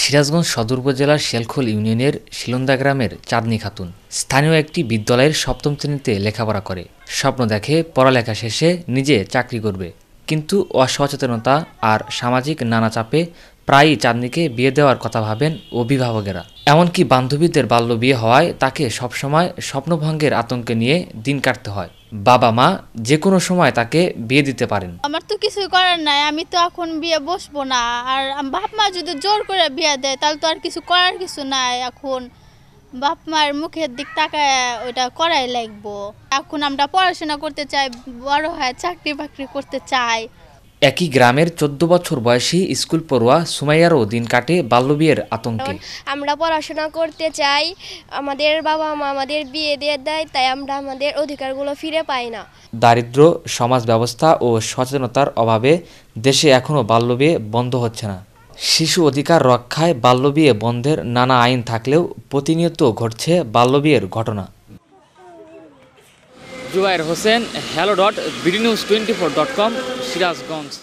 সিরাজগঞ্জ সদর উপজেলার শেলখোল ইউনিয়নের শিলন্দা গ্রামের চাঁদনি খাতুন স্থানীয় একটি বিদ্যালয়ের সপ্তম শ্রেণীতে লেখাপড়া করে স্বপ্ন দেখে পড়ালেখা শেষে নিজে চাকরি করবে কিন্তু অসচেতনতা আর সামাজিক নানা চাপে প্রায়ই চাঁদনিকে বিয়ে দেওয়ার কথা ভাবেন অভিভাবকেরা এমনকি বান্ধবীদের বাল্য বিয়ে হওয়ায় তাকে সবসময় স্বপ্নভঙ্গের আতঙ্কে নিয়ে দিন কাটতে হয় বাবা মা যে কোনো সময় তাকে বিয়ে দিতে পারেন আমার তো কিছু করার নাই আমি তো এখন বিয়ে বসবো না আর বাপ মা যদি জোর করে বিয়ে দেয় তাহলে তো আর কিছু করার কিছু নাই এখন বাপ মার মুখের দিক তাকায় ওটা করাই লাগবো এখন আমরা পড়াশোনা করতে চাই বড় হয় চাকরি বাকরি করতে চাই একই গ্রামের চোদ্দ বছর বয়সী স্কুল পড়ুয়া সুমাইয়ারও দিন কাটে বাল্যবিয়ের আতঙ্কে আমরা পড়াশোনা করতে চাই আমাদের বাবা মা আমাদের বিয়ে দিয়ে দেয় তাই আমরা আমাদের অধিকারগুলো ফিরে পাই না দারিদ্র সমাজ ব্যবস্থা ও সচেতনতার অভাবে দেশে এখনও বাল্যবিয়ে বন্ধ হচ্ছে না শিশু অধিকার রক্ষায় বাল্যবিয়ে বন্ধের নানা আইন থাকলেও প্রতিনিয়ত ঘটছে বাল্যবিয়ের ঘটনা Zubair Hossain hello dot BD news twenty four dot com Sirajganj